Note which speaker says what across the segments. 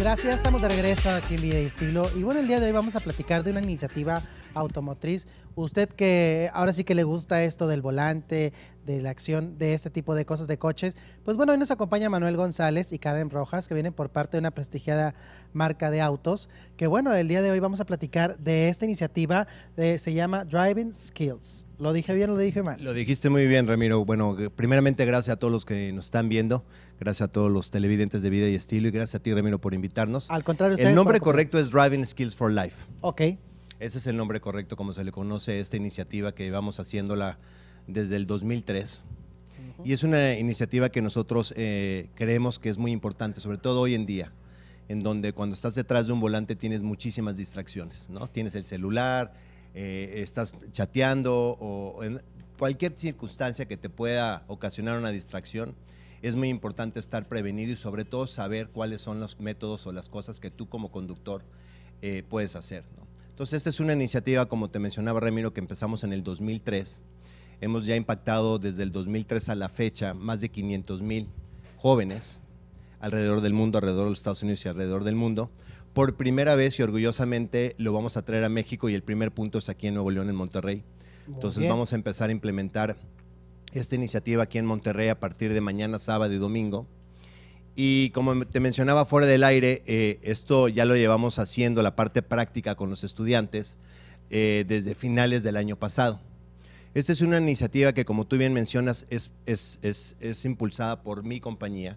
Speaker 1: Gracias, estamos de regreso aquí en Vida y Estilo. Y bueno, el día de hoy vamos a platicar de una iniciativa automotriz. Usted que ahora sí que le gusta esto del volante, de la acción de este tipo de cosas de coches. Pues bueno, hoy nos acompaña Manuel González y Karen Rojas, que vienen por parte de una prestigiada marca de autos, que bueno, el día de hoy vamos a platicar de esta iniciativa, de, se llama Driving Skills. ¿Lo dije bien o lo dije mal?
Speaker 2: Lo dijiste muy bien, Ramiro. Bueno, primeramente gracias a todos los que nos están viendo, gracias a todos los televidentes de Vida y Estilo y gracias a ti, Ramiro, por invitarnos. Al contrario, el nombre correcto es Driving Skills for Life. Ok. Ese es el nombre correcto, como se le conoce a esta iniciativa que vamos la desde el 2003. Y es una iniciativa que nosotros eh, creemos que es muy importante, sobre todo hoy en día, en donde cuando estás detrás de un volante tienes muchísimas distracciones, ¿no? Tienes el celular, eh, estás chateando o en cualquier circunstancia que te pueda ocasionar una distracción, es muy importante estar prevenido y sobre todo saber cuáles son los métodos o las cosas que tú como conductor eh, puedes hacer. Entonces, esta es una iniciativa, como te mencionaba Ramiro, que empezamos en el 2003 Hemos ya impactado desde el 2003 a la fecha más de 500 mil jóvenes alrededor del mundo, alrededor de los Estados Unidos y alrededor del mundo. Por primera vez y orgullosamente lo vamos a traer a México y el primer punto es aquí en Nuevo León, en Monterrey. Entonces vamos a empezar a implementar esta iniciativa aquí en Monterrey a partir de mañana, sábado y domingo. Y como te mencionaba fuera del aire, eh, esto ya lo llevamos haciendo la parte práctica con los estudiantes eh, desde finales del año pasado. Esta es una iniciativa que, como tú bien mencionas, es, impulsada por mi compañía,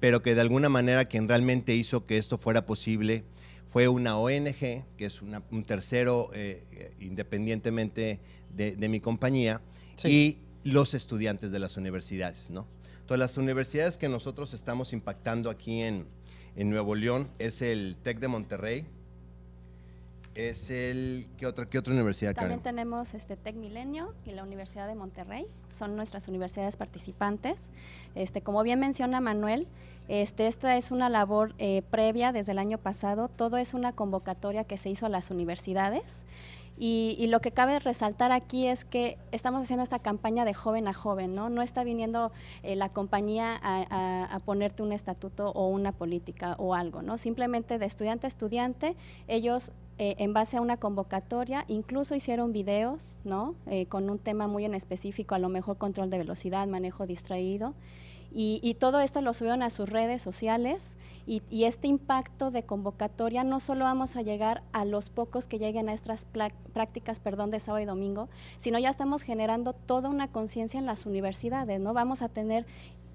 Speaker 2: pero que de alguna manera quien realmente hizo que esto fuera posible fue una ONG, que es un tercero eh, independientemente de, mi compañía, y los estudiantes de las universidades, ¿no? Todas las universidades que nosotros estamos impactando aquí en, en Nuevo León es el TEC de Monterrey, es el ¿qué otra qué otra
Speaker 3: universidad? También tenemos este Tec Milenio y la Universidad de Monterrey. Son nuestras universidades participantes. Este, como bien menciona Manuel, este, esta es una labor eh, previa desde el año pasado. Todo es una convocatoria que se hizo a las universidades. Y, lo que cabe resaltar aquí es que estamos haciendo esta campaña de joven a joven, ¿no? No está viniendo eh, la compañía a, a, ponerte un estatuto o una política o algo, ¿no? Simplemente de estudiante a estudiante, ellos eh, en base a una convocatoria, incluso hicieron videos, eh, con un tema muy en específico, a lo mejor control de velocidad, manejo distraído. Y, todo esto lo subieron a sus redes sociales y, este impacto de convocatoria no solo vamos a llegar a los pocos que lleguen a estas prácticas perdón, de sábado y domingo, sino ya estamos generando toda una conciencia en las universidades, ¿no? Vamos a tener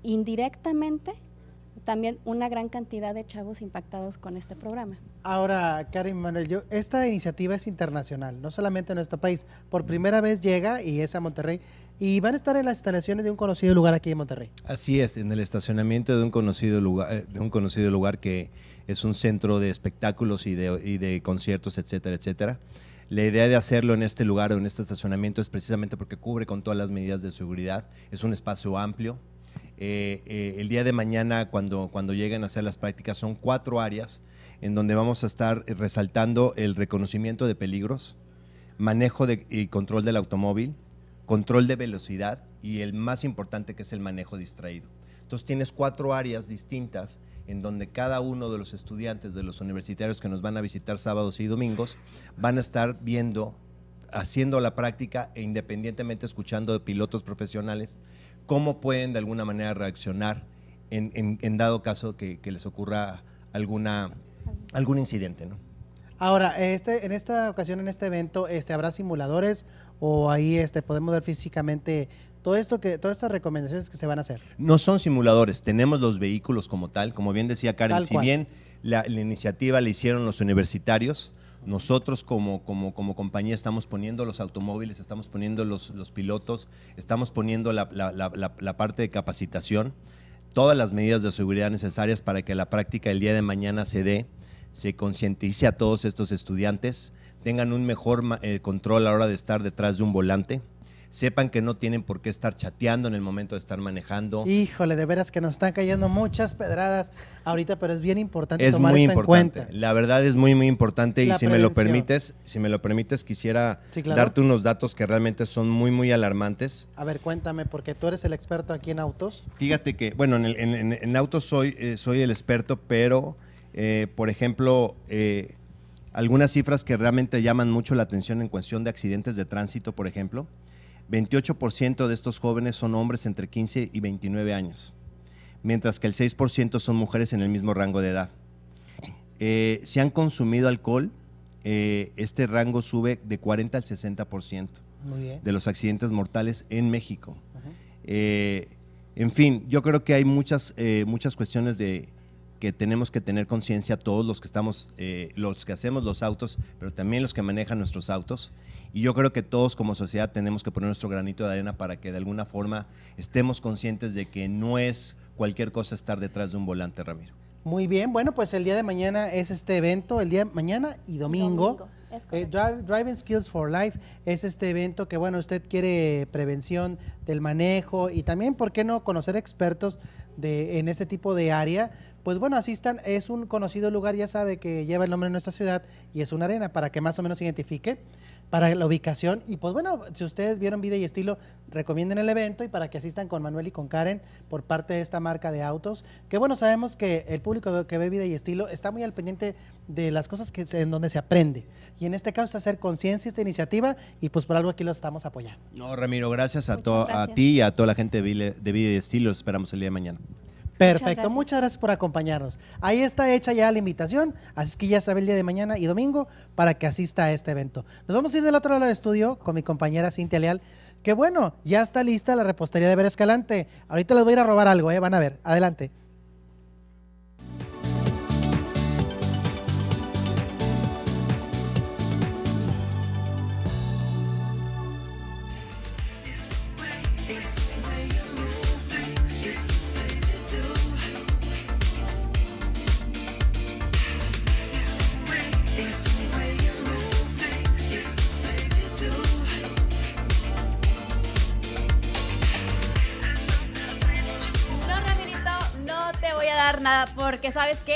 Speaker 3: indirectamente también una gran cantidad de chavos impactados con este programa.
Speaker 1: Ahora, Karen Manuel, esta iniciativa es internacional, no solamente en nuestro país. Por primera vez llega y es a Monterrey y van a estar en las instalaciones de un conocido lugar aquí en Monterrey.
Speaker 2: Así es, en el estacionamiento de un conocido lugar, eh, de un conocido lugar que es un centro de espectáculos y de, y de conciertos, etcétera, etcétera. La idea de hacerlo en este lugar o en este estacionamiento es precisamente porque cubre con todas las medidas de seguridad. Es un espacio amplio, eh, eh, el día de mañana cuando, cuando lleguen a hacer las prácticas. Son cuatro áreas en donde vamos a estar resaltando el reconocimiento de peligros, manejo y control del automóvil, control de velocidad y el más importante que es el manejo distraído. Entonces tienes cuatro áreas distintas en donde cada uno de los estudiantes de los universitarios que nos van a visitar sábados y domingos van a estar viendo, haciendo la práctica e independientemente escuchando de pilotos profesionales cómo pueden de alguna manera reaccionar en, dado caso que, les ocurra alguna, algún incidente, ¿no?
Speaker 1: Ahora, este, en esta ocasión, en este evento, este, ¿habrá simuladores o ahí este, podemos ver físicamente todo esto que, todas estas recomendaciones que se van a hacer?
Speaker 2: No son simuladores, tenemos los vehículos como tal, como bien decía Karen, si bien la, la, iniciativa la hicieron los universitarios, nosotros como, compañía estamos poniendo los automóviles, estamos poniendo los, pilotos, estamos poniendo la, parte de capacitación, todas las medidas de seguridad necesarias para que la práctica el día de mañana se dé, se concientice a todos estos estudiantes, tengan un mejor eh, control a la hora de estar detrás de un volante sepan que no tienen por qué estar chateando en el momento de estar manejando.
Speaker 1: Híjole, de veras que nos están cayendo muchas pedradas ahorita, pero es bien importante es tomar muy importante.
Speaker 2: La verdad es muy, muy importante y si me lo permites, si me lo permites, quisiera darte unos datos que realmente son muy, muy alarmantes.
Speaker 1: A ver, cuéntame, porque tú eres el experto aquí en autos.
Speaker 2: Fíjate que, bueno, en, autos soy, eh, soy el experto, pero, eh, por ejemplo, eh, algunas cifras que realmente llaman mucho la atención en cuestión de accidentes de tránsito, por ejemplo. 28% de estos jóvenes son hombres entre 15 y 29 años, mientras que el 6% son mujeres en el mismo rango de edad. Eh, si han consumido alcohol, eh, este rango sube de 40 al 60% de los accidentes mortales en México. Eh, en fin, yo creo que hay muchas, muchas cuestiones de, que tenemos que tener conciencia todos los que estamos, eh, los que hacemos los autos, pero también los que manejan nuestros autos. Y yo creo que todos como sociedad tenemos que poner nuestro granito de arena para que de alguna forma estemos conscientes de que no es cualquier cosa estar detrás de un volante, Ramiro.
Speaker 1: Muy bien, bueno, pues el día de mañana es este evento, el día de mañana y domingo. Eh, Driving Skills for Life es este evento que, bueno, usted quiere prevención del manejo y también, ¿por qué no?, conocer expertos de, en este tipo de área pues bueno, asistan. Es un conocido lugar, ya sabe, que lleva el nombre de nuestra ciudad y es una arena para que más o menos se identifique para la ubicación. Y pues bueno, si ustedes vieron vida y estilo, recomienden el evento y para que asistan con Manuel y con Karen por parte de esta marca de autos. Que bueno, sabemos que el público que ve vida y estilo está muy al pendiente de las cosas que en donde se aprende. Y en este caso es hacer conciencia esta iniciativa y pues por algo aquí lo estamos apoyando.
Speaker 2: No, Ramiro, gracias a, gracias. a ti y a toda la gente de vida y estilo. esperamos el día de mañana.
Speaker 1: Perfecto, muchas gracias. por acompañarnos. Ahí está hecha ya la invitación, así que ya sabe el día de mañana y domingo para que asista a este evento. Nos vamos a ir del otro lado del estudio con mi compañera Cintia Leal, que bueno, ya está lista la repostería de Ver Escalante. Ahorita les voy a ir a robar algo, ¿eh? van a ver. Adelante.
Speaker 3: porque, ¿sabes qué?